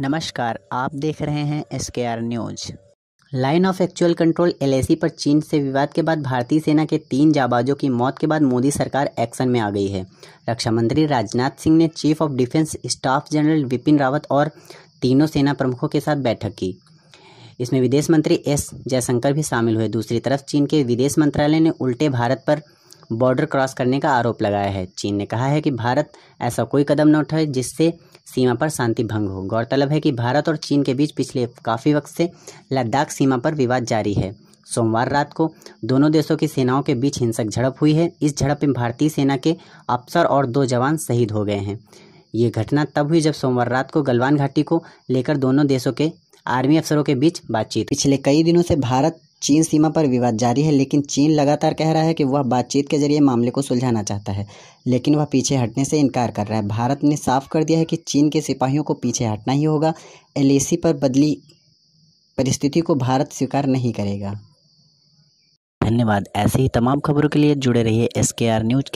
नमस्कार आप देख रहे हैं S K R news line of actual control L पर चीन से विवाद के बाद भारतीय सेना के तीन जाबाजों की मौत के बाद मोदी सरकार एक्शन में आ गई है रक्षा मंत्री राजनाथ सिंह ने chief of defence staff general Vipin Rawat और तीनों सेना प्रमुखों के साथ बैठक की इसमें विदेश मंत्री एस जयशंकर भी शामिल हुए दूसरी तरफ चीन के विदेश मंत्रालय ने उल्टे भारत पर बॉर्डर क्रॉस करने का आरोप लगाया है चीन ने कहा है कि भारत ऐसा कोई कदम न उठाए जिससे सीमा पर शांति भंग हो गौरतलब है कि भारत और चीन के बीच पिछले काफ़ी वक्त से लद्दाख सीमा पर विवाद जारी है सोमवार रात को दोनों देशों की सेनाओं के बीच हिंसक झड़प हुई है इस झड़प में भारतीय सेना के अफसर और दो जवान शहीद हो गए हैं ये घटना तब हुई जब सोमवार रात को गलवान घाटी को लेकर दोनों देशों के आर्मी अफसरों के बीच बातचीत पिछले कई दिनों से भारत चीन सीमा पर विवाद जारी है लेकिन चीन लगातार कह रहा है कि वह बातचीत के जरिए मामले को सुलझाना चाहता है लेकिन वह पीछे हटने से इनकार कर रहा है भारत ने साफ कर दिया है कि चीन के सिपाहियों को पीछे हटना ही होगा एल पर बदली परिस्थिति को भारत स्वीकार नहीं करेगा धन्यवाद ऐसे ही तमाम खबरों के लिए जुड़े रहिए एस न्यूज के